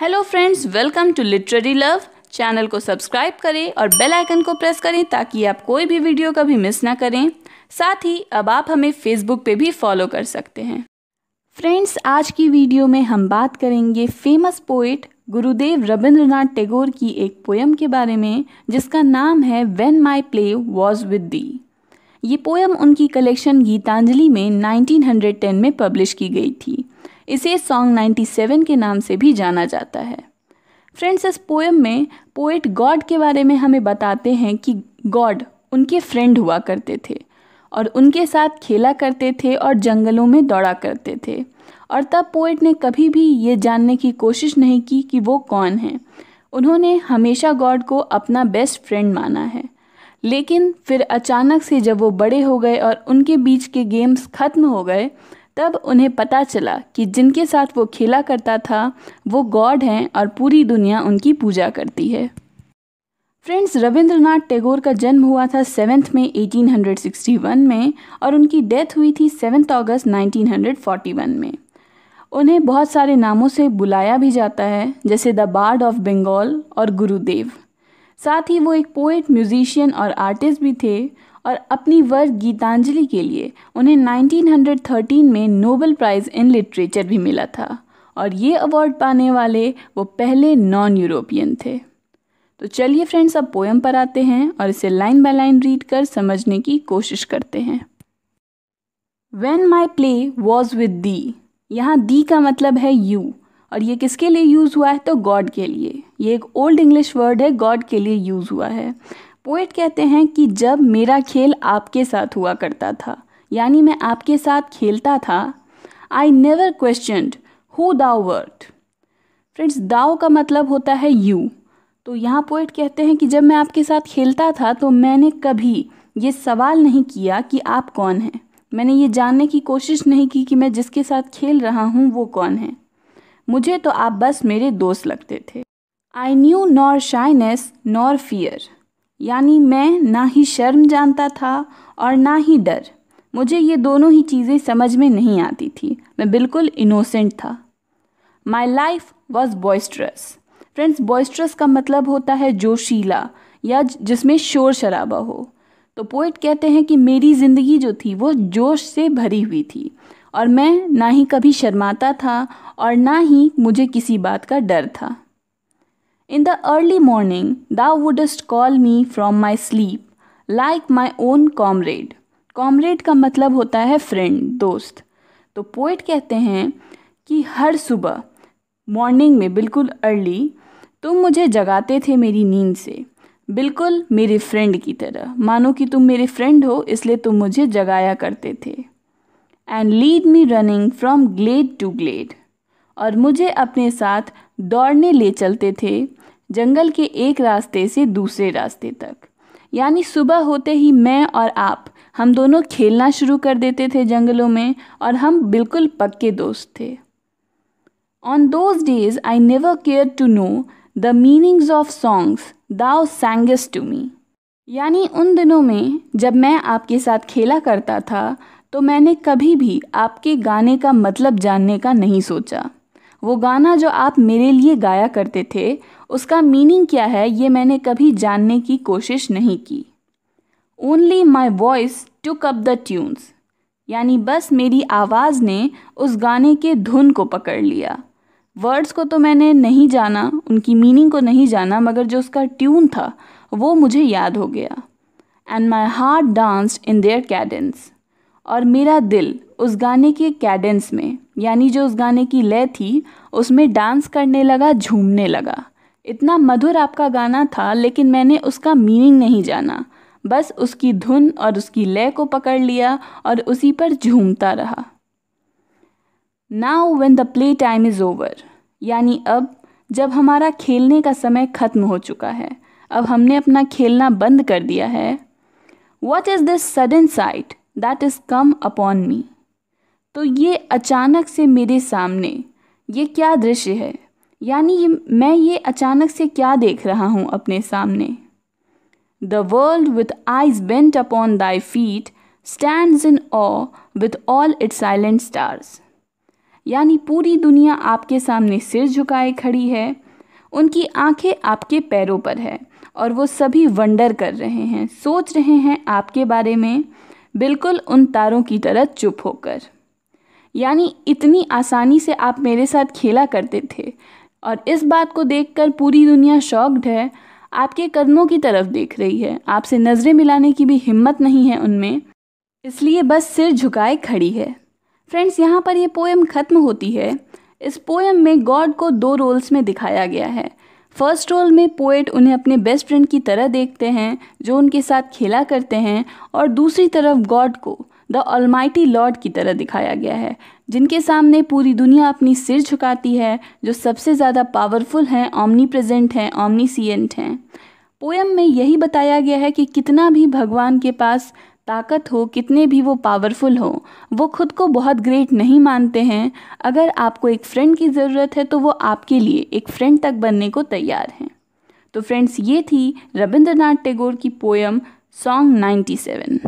Hello friends welcome to literary love channel को subscribe करें और बेल आइकन को प्रेस करें ताकि आप कोई भी वीडियो कभी मिस ना करें साथ ही अब आप हमें फेसबुक पे भी फॉलो कर सकते हैं फ्रेंड्स आज की वीडियो में हम बात करेंगे फेमस पोइट गुरुदेव रविंद्रनाथ टैगोर की एक पोयम के बारे में जिसका नाम है when my play was with thee ये पोयम उनकी कलेक्शन गीतांजलि में 1910 में पब्लिश की गई थी इसे सॉन्ग 97 के नाम से भी जाना जाता है फ्रेंड्स इस पोएम में पोएट गॉड के बारे में हमें बताते हैं कि गॉड उनके फ्रेंड हुआ करते थे और उनके साथ खेला करते थे और जंगलों में दौड़ा करते थे और तब पोएट ने कभी भी ये जानने की कोशिश नहीं की कि वो कौन हैं उन्होंने हमेशा गॉड को अपना बेस्ट फ्रेंड माना है लेकिन फिर अचानक से जब वो बड़े हो गए और उनके बीच के गेम्स ख़त्म हो गए तब उन्हें पता चला कि जिनके साथ वो खेला करता था वो गॉड हैं और पूरी दुनिया उनकी पूजा करती है फ्रेंड्स रविंद्रनाथ टैगोर का जन्म हुआ था सेवन्थ में 1861 में और उनकी डेथ हुई थी सेवन्थ अगस्त 1941 में उन्हें बहुत सारे नामों से बुलाया भी जाता है जैसे द बार्ड ऑफ बंगाल और गुरुदेव साथ ही वो एक पोइट म्यूजिशियन और आर्टिस्ट भी थे और अपनी वर्ग गीतांजलि के लिए उन्हें 1913 में नोबेल प्राइज़ इन लिटरेचर भी मिला था और ये अवार्ड पाने वाले वो पहले नॉन यूरोपियन थे तो चलिए फ्रेंड्स अब पोएम पर आते हैं और इसे लाइन बाय लाइन रीड कर समझने की कोशिश करते हैं when my play was with thee यहाँ दी का मतलब है यू और ये किसके लिए यूज़ हुआ है तो गॉड के लिए ये एक ओल्ड इंग्लिश वर्ड है गॉड के लिए यूज़ हुआ है पोइट कहते हैं कि जब मेरा खेल आपके साथ हुआ करता था यानी मैं आपके साथ खेलता था I never question who thou wert friends thou का मतलब होता है यू तो यहाँ पोइट कहते हैं कि जब मैं आपके साथ खेलता था तो मैंने कभी ये सवाल नहीं किया कि आप कौन हैं मैंने ये जानने की कोशिश नहीं की कि मैं जिसके साथ खेल रहा हूँ वो कौन है मुझे तो आप बस मेरे दोस्त लगते थे I knew nor shyness nor fear यानी मैं ना ही शर्म जानता था और ना ही डर मुझे ये दोनों ही चीज़ें समझ में नहीं आती थी मैं बिल्कुल इनोसेंट था my life was boisterous friends boisterous का मतलब होता है जोशीला या जिसमें शोर शराबा हो तो पोइट कहते हैं कि मेरी ज़िंदगी जो थी वो जोश से भरी हुई थी और मैं ना ही कभी शर्माता था और ना ही मुझे किसी बात का डर था In the early morning, thou wouldst call me from my sleep, like my own comrade. Comrade का मतलब होता है फ्रेंड दोस्त तो पोइट कहते हैं कि हर सुबह मॉर्निंग में बिल्कुल अर्ली तुम मुझे जगाते थे मेरी नींद से बिल्कुल मेरे फ्रेंड की तरह मानो कि तुम मेरे फ्रेंड हो इसलिए तुम मुझे जगाया करते थे and lead me running from glade to glade, और मुझे अपने साथ दौड़ने ले चलते थे जंगल के एक रास्ते से दूसरे रास्ते तक यानी सुबह होते ही मैं और आप हम दोनों खेलना शुरू कर देते थे जंगलों में और हम बिल्कुल पक्के दोस्त थे on those days I never care to know the meanings of songs thou sangest to me यानी उन दिनों में जब मैं आपके साथ खेला करता था तो मैंने कभी भी आपके गाने का मतलब जानने का नहीं सोचा वो गाना जो आप मेरे लिए गाया करते थे उसका मीनिंग क्या है ये मैंने कभी जानने की कोशिश नहीं की only my voice took up the tunes यानी बस मेरी आवाज़ ने उस गाने के धुन को पकड़ लिया वर्ड्स को तो मैंने नहीं जाना उनकी मीनिंग को नहीं जाना मगर जो उसका ट्यून था वो मुझे याद हो गया and my heart dance in their cadence और मेरा दिल उस गाने के कैडेंस में यानी जो उस गाने की लय थी उसमें डांस करने लगा झूमने लगा इतना मधुर आपका गाना था लेकिन मैंने उसका मीनिंग नहीं जाना बस उसकी धुन और उसकी लय को पकड़ लिया और उसी पर झूमता रहा now when the play time is over यानी अब जब हमारा खेलने का समय ख़त्म हो चुका है अब हमने अपना खेलना बंद कर दिया है what is this sudden sight that is come upon me तो ये अचानक से मेरे सामने ये क्या दृश्य है यानी ये मैं ये अचानक से क्या देख रहा हूँ अपने सामने the world with eyes bent upon thy feet stand in awe with all its silent stars यानी पूरी दुनिया आपके सामने सिर झुकाए खड़ी है उनकी आंखें आपके पैरों पर है और वो सभी वंडर कर रहे हैं सोच रहे हैं आपके बारे में बिल्कुल उन तारों की तरह चुप होकर यानी इतनी आसानी से आप मेरे साथ खेला करते थे और इस बात को देखकर पूरी दुनिया शॉक्ड है आपके कदमों की तरफ देख रही है आपसे नज़रें मिलाने की भी हिम्मत नहीं है उनमें इसलिए बस सिर झुकाए खड़ी है फ्रेंड्स यहाँ पर यह पोएम ख़त्म होती है इस पोएम में गॉड को दो रोल्स में दिखाया गया है फर्स्ट रोल में पोएट उन्हें अपने बेस्ट फ्रेंड की तरह देखते हैं जो उनके साथ खेला करते हैं और दूसरी तरफ गॉड को द अलमाइटी लॉर्ड की तरह दिखाया गया है जिनके सामने पूरी दुनिया अपनी सिर झुकाती है जो सबसे ज़्यादा पावरफुल हैं ऑमनी प्रजेंट हैं ऑमनी सीएंट हैं पोएम में यही बताया गया है कि कितना भी भगवान के पास ताकत हो कितने भी वो पावरफुल हो वो खुद को बहुत ग्रेट नहीं मानते हैं अगर आपको एक फ्रेंड की ज़रूरत है तो वो आपके लिए एक फ्रेंड तक बनने को तैयार हैं तो फ्रेंड्स ये थी रविंद्रनाथ टैगोर की पोएम सॉन्ग 97